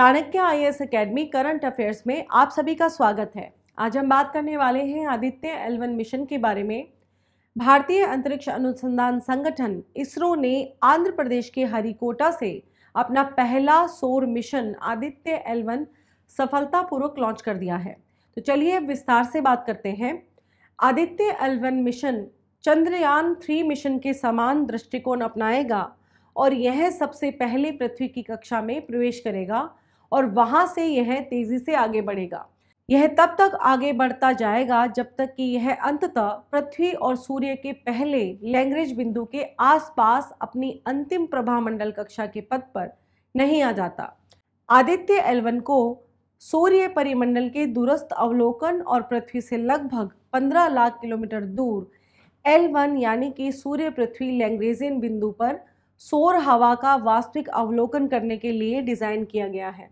Chanakya IAS academy current affairs में आप सभी का स्वागत है आज हम बात करने वाले हैं आदित्य एलवन मिशन के बारे में भारतीय अंतरिक्ष अनुसंधान संगठन इसरो ने आंध्र प्रदेश के हरिकोटा से अपना पहला सौर मिशन आदित्य एलवन सफलतापूर्वक लॉन्च कर दिया है तो चलिए विस्तार से बात करते हैं Aditya L one mission Chandrayaan three mission के समान दृष्टिकोण अपनाएगा और यह सबसे पहले पृथ्वी की कक्षा में प्रवेश करेगा और वहाँ से यह तेज़ी से आगे बढ़ेगा यह तब तक आगे बढ़ता जाएगा जब तक कि यह अंततः पृथ्वी और सूर्य के पहले लैंग्रेज बिंदु के आसपास अपनी अंतिम प्रभामंडल कक्षा के पद पर नहीं आ जाता आदित्य एलवन को सूर्य परिमंडल के दूरस्थ अवलोकन और पृथ्वी से लगभग 15 लाख किलोमीटर दूर एल वन यानी कि सूर्य पृथ्वी लैंग्रेजियन बिंदु पर सौर हवा का वास्तविक अवलोकन करने के लिए डिज़ाइन किया गया है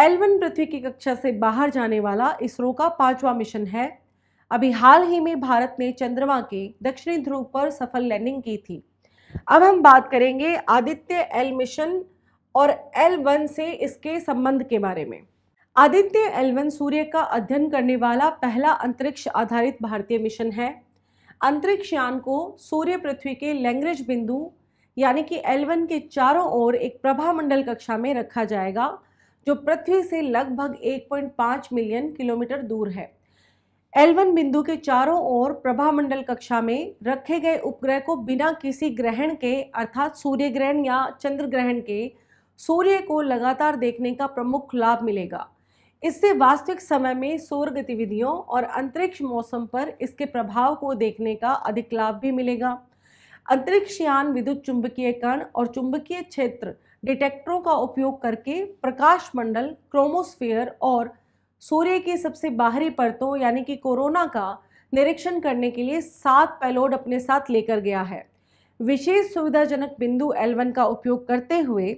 एलवन पृथ्वी की कक्षा से बाहर जाने वाला इसरो का पांचवा मिशन है अभी हाल ही में भारत ने चंद्रमा के दक्षिणी ध्रुव पर सफल लैंडिंग की थी अब हम बात करेंगे आदित्य एल मिशन और एल वन से इसके संबंध के बारे में आदित्य एल वन सूर्य का अध्ययन करने वाला पहला अंतरिक्ष आधारित भारतीय मिशन है अंतरिक्ष यान को सूर्य पृथ्वी के लैंग्रेज बिंदु यानी कि एल वन के चारों ओर एक प्रभामंडल कक्षा में रखा जाएगा जो पृथ्वी से लगभग 1.5 मिलियन किलोमीटर दूर है एल1 बिंदु के चारों ओर प्रभामंडल कक्षा में रखे गए उपग्रह को बिना किसी ग्रहण के अर्थात सूर्य ग्रहण या चंद्र ग्रहण के सूर्य को लगातार देखने का प्रमुख लाभ मिलेगा इससे वास्तविक समय में सौर गतिविधियों और अंतरिक्ष मौसम पर इसके प्रभाव को देखने का अधिक लाभ भी मिलेगा अंतरिक्ष यान विद्युत चुंबकीय कण और चुंबकीय क्षेत्र डिटेक्टरों का उपयोग करके प्रकाश मंडल क्रोमोस्फेयर और सूर्य की सबसे बाहरी परतों यानी कि कोरोना का निरीक्षण करने के लिए सात पैलोड अपने साथ लेकर गया है विशेष सुविधाजनक बिंदु L1 का उपयोग करते हुए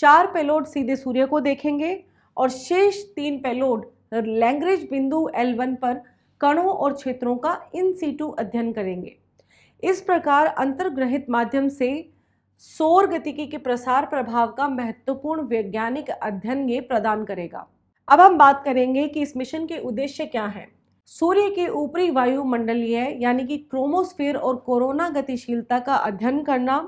चार पेलोड सीधे सूर्य को देखेंगे और शेष तीन पैलोड लैंग्वेज बिंदु L1 पर कणों और क्षेत्रों का इन सीटू अध्ययन करेंगे इस प्रकार अंतर्ग्रहित माध्यम से सौर गतिकी के प्रसार प्रभाव का महत्वपूर्ण वैज्ञानिक अध्ययन ये प्रदान करेगा अब हम बात करेंगे कि इस मिशन के उद्देश्य क्या हैं सूर्य के ऊपरी वायुमंडलीय यानी कि क्रोमोस्फेयर और कोरोना गतिशीलता का अध्ययन करना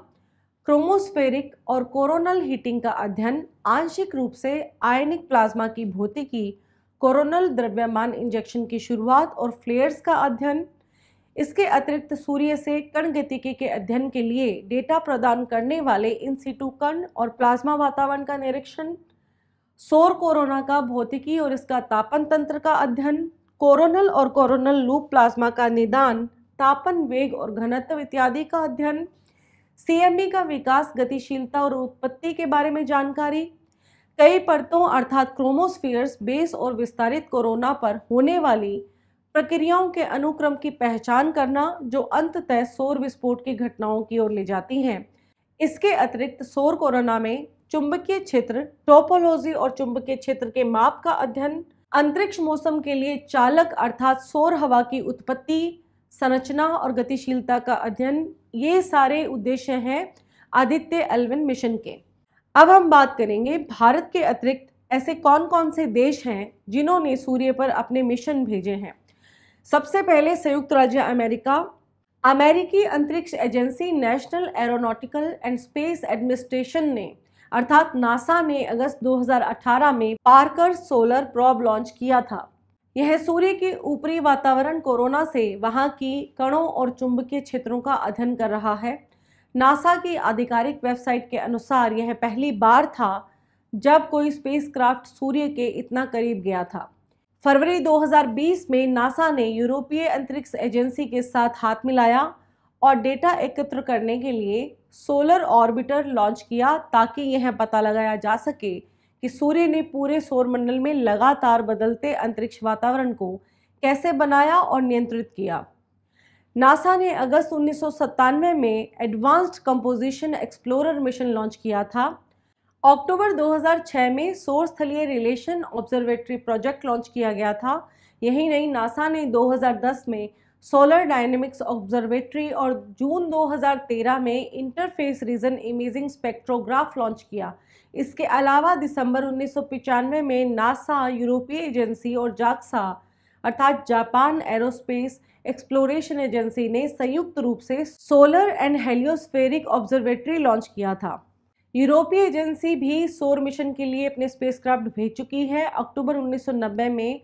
क्रोमोस्फेरिक और कोरोनल हीटिंग का अध्ययन आंशिक रूप से आयनिक प्लाज्मा की भौतिकी कोरोनल द्रव्यमान इंजेक्शन की शुरुआत और फ्लेयर्स का अध्ययन इसके अतिरिक्त सूर्य से कण गतिकी के अध्ययन के लिए डेटा प्रदान करने वाले इन सीटू कण और प्लाज्मा वातावरण का निरीक्षण सौर कोरोना का भौतिकी और इसका तापन तंत्र का अध्ययन कोरोनल और कोरोनल लूप प्लाज्मा का निदान तापन वेग और घनत्व इत्यादि का अध्ययन सीएमबी का विकास गतिशीलता और उत्पत्ति के बारे में जानकारी कई परतों अर्थात क्रोमोस्फीयर्स बेस और विस्तारित कोरोना पर होने वाली प्रक्रियाओं के अनुक्रम की पहचान करना जो अंततः सौर विस्फोट की घटनाओं की ओर ले जाती हैं इसके अतिरिक्त सौर कोरोना में चुंबकीय क्षेत्र टोपोलॉजी और चुंबकीय क्षेत्र के माप का अध्ययन अंतरिक्ष मौसम के लिए चालक अर्थात सौर हवा की उत्पत्ति संरचना और गतिशीलता का अध्ययन ये सारे उद्देश्य हैं आदित्य एल्विन मिशन के अब हम बात करेंगे भारत के अतिरिक्त ऐसे कौन कौन से देश हैं जिन्होंने सूर्य पर अपने मिशन भेजे हैं सबसे पहले संयुक्त राज्य अमेरिका अमेरिकी अंतरिक्ष agency National Aeronautical and Space Administration ने अर्थात नासा ने अगस्त 2018 में पार्कर सोलर प्रॉब लॉन्च किया था यह सूर्य के ऊपरी वातावरण कोरोना से वहां की कणों और चुंबकीय क्षेत्रों का अध्ययन कर रहा है नासा की आधिकारिक वेबसाइट के अनुसार यह पहली बार था जब कोई स्पेसक्राफ्ट सूर्य के इतना करीब गया था फरवरी 2020 में नासा ने यूरोपीय अंतरिक्ष एजेंसी के साथ हाथ मिलाया और डेटा एकत्र करने के लिए सोलर ऑर्बिटर लॉन्च किया ताकि यह पता लगाया जा सके कि सूर्य ने पूरे सौरमंडल में लगातार बदलते अंतरिक्ष वातावरण को कैसे बनाया और नियंत्रित किया नासा ने अगस्त उन्नीस में Advanced Composition Explorer mission launch किया था अक्टूबर 2006 में सोर्स थलीय रिलेशन ऑब्जर्वेटरी प्रोजेक्ट लॉन्च किया गया था यही नहीं नासा ने 2010 में सोलर डायनेमिक्स ऑब्जर्वेटरी और जून 2013 में Interface Region Imaging Spectrograph launch किया इसके अलावा दिसंबर उन्नीस में नासा यूरोपीय एजेंसी और जाक्सा अर्थात जापान एरोस्पेस एक्सप्लोरेशन एजेंसी ने संयुक्त रूप से Solar and Heliospheric Observatory launch किया था यूरोपीय एजेंसी भी सोर मिशन के लिए अपने स्पेसक्राफ्ट भेज चुकी है अक्टूबर 1990 में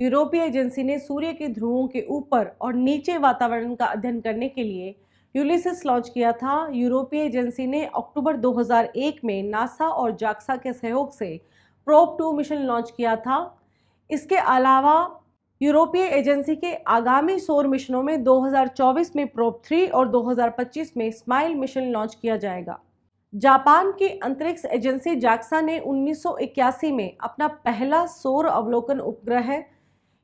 यूरोपीय एजेंसी ने सूर्य के ध्रुवों के ऊपर और नीचे वातावरण का अध्ययन करने के लिए यूलिसिस लॉन्च किया था यूरोपीय एजेंसी ने अक्टूबर 2001 में नासा और जाक्सा के सहयोग से प्रोप टू मिशन लॉन्च किया था इसके अलावा यूरोपीय एजेंसी के आगामी सौर मिशनों में 2024 में प्रोप थ्री और 2025 में स्माइल मिशन लॉन्च किया जाएगा जापान की अंतरिक्ष एजेंसी जाक्सा ने 1981 में अपना पहला सौर अवलोकन उपग्रह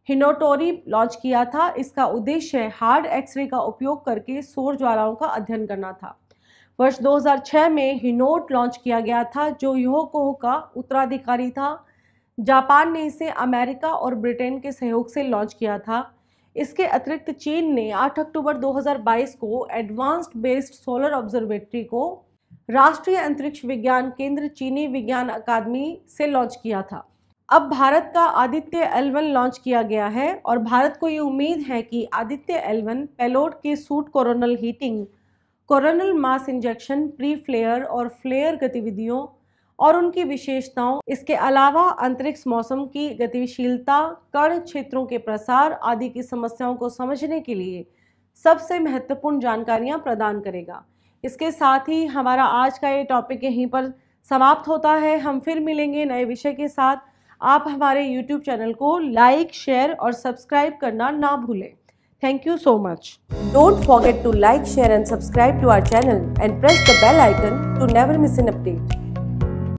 हिनोटोरी लॉन्च किया था इसका उद्देश्य हार्ड एक्सरे का उपयोग करके सौर ज्वालाओं का अध्ययन करना था वर्ष 2006 में हिनोट लॉन्च किया गया था जो योकोह का उत्तराधिकारी था जापान ने इसे अमेरिका और ब्रिटेन के सहयोग से लॉन्च किया था इसके अतिरिक्त चीन ने 8 अक्टूबर 2022 को एडवांस्ड बेस्ड सोलर ऑब्जर्वेटरी को राष्ट्रीय अंतरिक्ष विज्ञान केंद्र चीनी विज्ञान अकादमी से लॉन्च किया था अब भारत का आदित्य एलवन लॉन्च किया गया है और भारत को ये उम्मीद है कि आदित्य एलवन पेलोड के suite coronal heating coronal mass injection pre flare और फ्लेयर गतिविधियों और उनकी विशेषताओं इसके अलावा अंतरिक्ष मौसम की गतिशीलता कण क्षेत्रों के प्रसार आदि की समस्याओं को समझने के लिए सबसे महत्वपूर्ण जानकारियां प्रदान करेगा इसके साथ ही हमारा आज का ये टॉपिक यहीं पर समाप्त होता है हम फिर मिलेंगे नए विषय के साथ आप हमारे यूट्यूब चैनल को लाइक शेयर और सब्सक्राइब करना ना भूलें thank you so much don't forget to like share and subscribe to our channel and press the bell icon to never miss an update